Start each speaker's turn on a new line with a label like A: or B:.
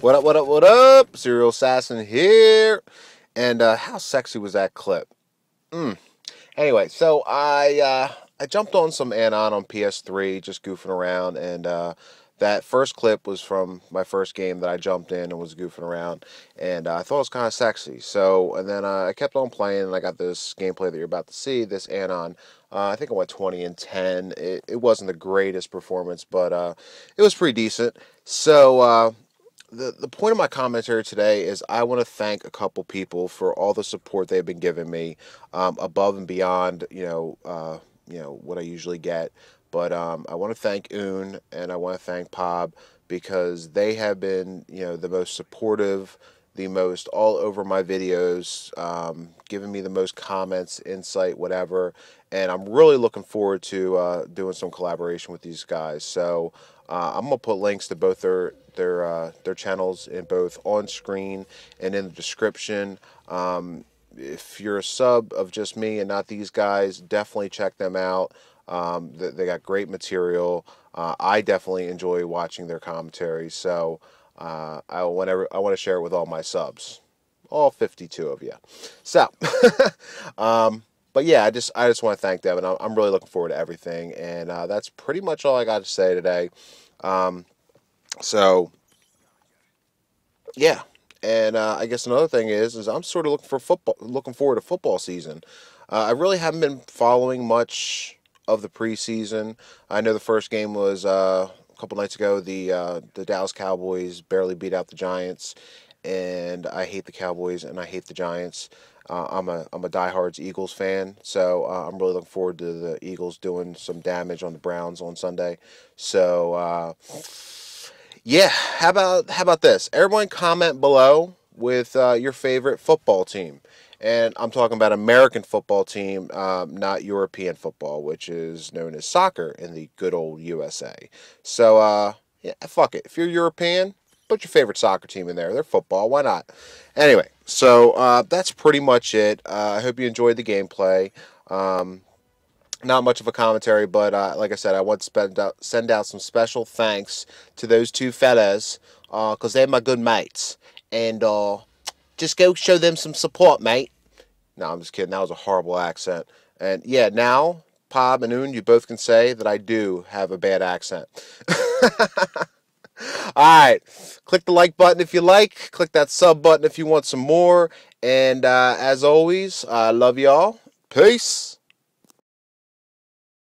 A: What up, what up, what up? Serial Assassin here. And uh, how sexy was that clip? Mm. Anyway, so I uh, I jumped on some Anon on PS3, just goofing around, and uh, that first clip was from my first game that I jumped in and was goofing around, and uh, I thought it was kind of sexy. So, and then uh, I kept on playing, and I got this gameplay that you're about to see, this Anon. Uh, I think I went 20 and 10. It, it wasn't the greatest performance, but uh, it was pretty decent. So, uh, the, the point of my commentary today is I want to thank a couple people for all the support they've been giving me um, above and beyond, you know uh, you know what I usually get. But um, I want to thank Un and I want to thank Pob because they have been you know the most supportive, the most all over my videos, um, giving me the most comments, insight, whatever. And I'm really looking forward to uh, doing some collaboration with these guys. So uh, I'm gonna put links to both their their uh, their channels in both on screen and in the description. Um, if you're a sub of just me and not these guys, definitely check them out. Um, they, they, got great material. Uh, I definitely enjoy watching their commentary. So uh, I whenever I want to share it with all my subs, all 52 of you. So, um, but yeah, I just I just want to thank them, and I'm, I'm really looking forward to everything. And uh, that's pretty much all I got to say today. Um, so, yeah, and uh, I guess another thing is, is I'm sort of looking for football, looking forward to football season. Uh, I really haven't been following much of the preseason. I know the first game was uh, a couple nights ago. The uh, the Dallas Cowboys barely beat out the Giants, and I hate the Cowboys and I hate the Giants. Uh, I'm a I'm a diehards Eagles fan, so uh, I'm really looking forward to the Eagles doing some damage on the Browns on Sunday. So yeah, how about how about this? Everyone comment below with uh, your favorite football team. And I'm talking about American football team, um, not European football, which is known as soccer in the good old USA. So, uh, yeah, fuck it. If you're European, put your favorite soccer team in there. They're football. Why not? Anyway, so uh, that's pretty much it. Uh, I hope you enjoyed the gameplay. Um, not much of a commentary, but uh, like I said, I want to out, send out some special thanks to those two fellas because uh, they're my good mates. And uh, just go show them some support, mate. No, I'm just kidding. That was a horrible accent. And yeah, now, Bob and Un, you both can say that I do have a bad accent. All right, click the like button if you like, click that sub button if you want some more. And uh, as always, I love y'all. Peace.